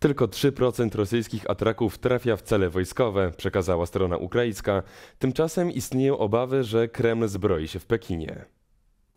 Tylko 3% rosyjskich atraków trafia w cele wojskowe, przekazała strona ukraińska. Tymczasem istnieją obawy, że Kreml zbroi się w Pekinie.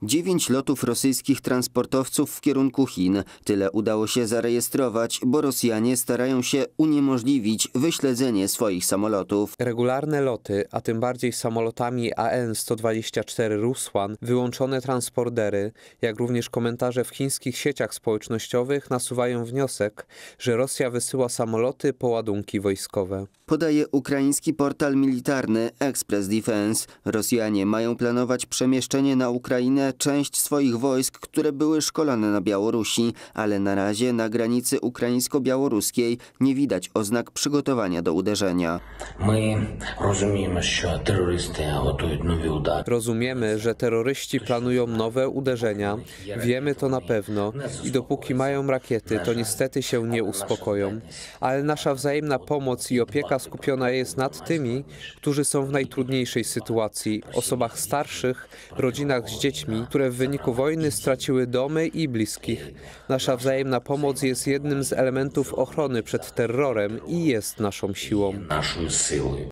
Dziewięć lotów rosyjskich transportowców w kierunku Chin. Tyle udało się zarejestrować, bo Rosjanie starają się uniemożliwić wyśledzenie swoich samolotów. Regularne loty, a tym bardziej samolotami AN-124 Rusłan, wyłączone transpordery, jak również komentarze w chińskich sieciach społecznościowych nasuwają wniosek, że Rosja wysyła samoloty po ładunki wojskowe. Podaje ukraiński portal militarny Express Defense. Rosjanie mają planować przemieszczenie na Ukrainę część swoich wojsk, które były szkolone na Białorusi, ale na razie na granicy ukraińsko-białoruskiej nie widać oznak przygotowania do uderzenia. My rozumiemy, że terrorysty gotują nowe Rozumiemy, że terroryści planują nowe uderzenia. Wiemy to na pewno i dopóki mają rakiety, to niestety się nie uspokoją. Ale nasza wzajemna pomoc i opieka skupiona jest nad tymi, którzy są w najtrudniejszej sytuacji, osobach starszych, rodzinach z dziećmi, które w wyniku wojny straciły domy i bliskich. Nasza wzajemna pomoc jest jednym z elementów ochrony przed terrorem i jest naszą siłą.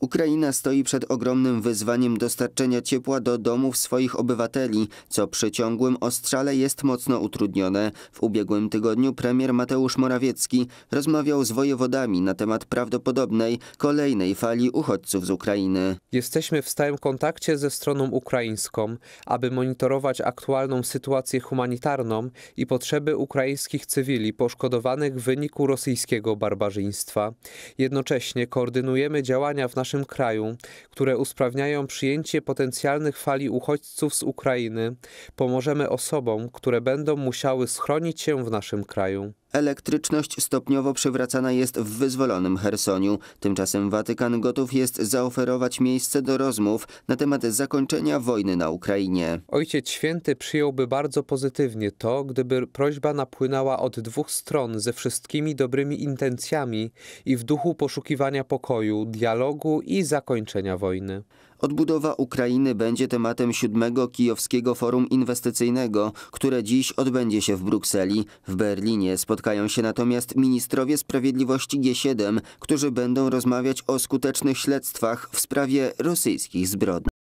Ukraina stoi przed ogromnym wyzwaniem dostarczenia ciepła do domów swoich obywateli, co przy ciągłym ostrzale jest mocno utrudnione. W ubiegłym tygodniu premier Mateusz Morawiecki rozmawiał z wojewodami na temat prawdopodobnej kolejnej fali uchodźców z Ukrainy. Jesteśmy w stałym kontakcie ze stroną ukraińską, aby monitorować aktualną sytuację humanitarną i potrzeby ukraińskich cywili poszkodowanych w wyniku rosyjskiego barbarzyństwa. Jednocześnie koordynujemy działania w naszym kraju, które usprawniają przyjęcie potencjalnych fali uchodźców z Ukrainy. Pomożemy osobom, które będą musiały schronić się w naszym kraju. Elektryczność stopniowo przywracana jest w wyzwolonym Hersoniu. Tymczasem Watykan gotów jest zaoferować miejsce do rozmów na temat zakończenia wojny na Ukrainie. Ojciec Święty przyjąłby bardzo pozytywnie to, gdyby prośba napłynęła od dwóch stron ze wszystkimi dobrymi intencjami i w duchu poszukiwania pokoju, dialogu i zakończenia wojny. Odbudowa Ukrainy będzie tematem siódmego Kijowskiego Forum Inwestycyjnego, które dziś odbędzie się w Brukseli. W Berlinie spotkają się natomiast ministrowie sprawiedliwości G7, którzy będą rozmawiać o skutecznych śledztwach w sprawie rosyjskich zbrodni.